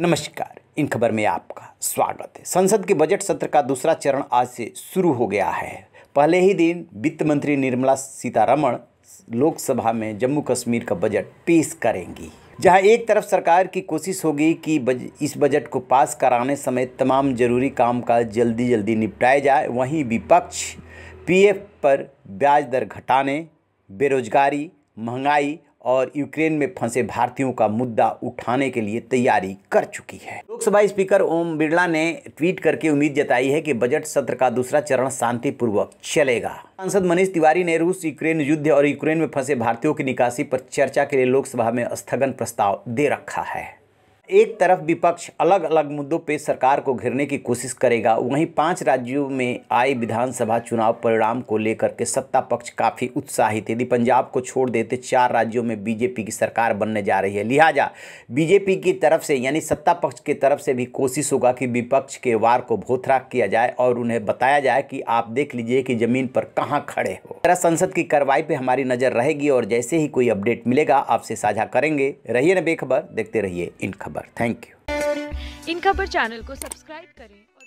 नमस्कार इन खबर में आपका स्वागत है संसद के बजट सत्र का दूसरा चरण आज से शुरू हो गया है पहले ही दिन वित्त मंत्री निर्मला सीतारमण लोकसभा में जम्मू कश्मीर का बजट पेश करेंगी जहां एक तरफ सरकार की कोशिश होगी कि बज, इस बजट को पास कराने समेत तमाम जरूरी काम का जल्दी जल्दी निपटाया जाए वहीं विपक्ष पीएफ पर ब्याज दर घटाने बेरोजगारी महंगाई और यूक्रेन में फंसे भारतीयों का मुद्दा उठाने के लिए तैयारी कर चुकी है लोकसभा स्पीकर ओम बिरला ने ट्वीट करके उम्मीद जताई है कि बजट सत्र का दूसरा चरण शांतिपूर्वक चलेगा सांसद मनीष तिवारी ने रूस यूक्रेन युद्ध और यूक्रेन में फंसे भारतीयों की निकासी पर चर्चा के लिए लोकसभा में स्थगन प्रस्ताव दे रखा है एक तरफ विपक्ष अलग अलग मुद्दों पर सरकार को घेरने की कोशिश करेगा वहीं पांच राज्यों में आए विधानसभा चुनाव परिणाम को लेकर के सत्ता पक्ष काफ़ी उत्साहित यदि पंजाब को छोड़ देते चार राज्यों में बीजेपी की सरकार बनने जा रही है लिहाजा बीजेपी की तरफ से यानी सत्ता पक्ष की तरफ से भी कोशिश होगा कि विपक्ष के वार को भोथरा किया जाए और उन्हें बताया जाए कि आप देख लीजिए कि ज़मीन पर कहाँ खड़े हो तरह संसद की कार्रवाई पे हमारी नजर रहेगी और जैसे ही कोई अपडेट मिलेगा आपसे साझा करेंगे रहिए न बेखबर देखते रहिए इन खबर थैंक यू इन खबर चैनल को सब्सक्राइब करें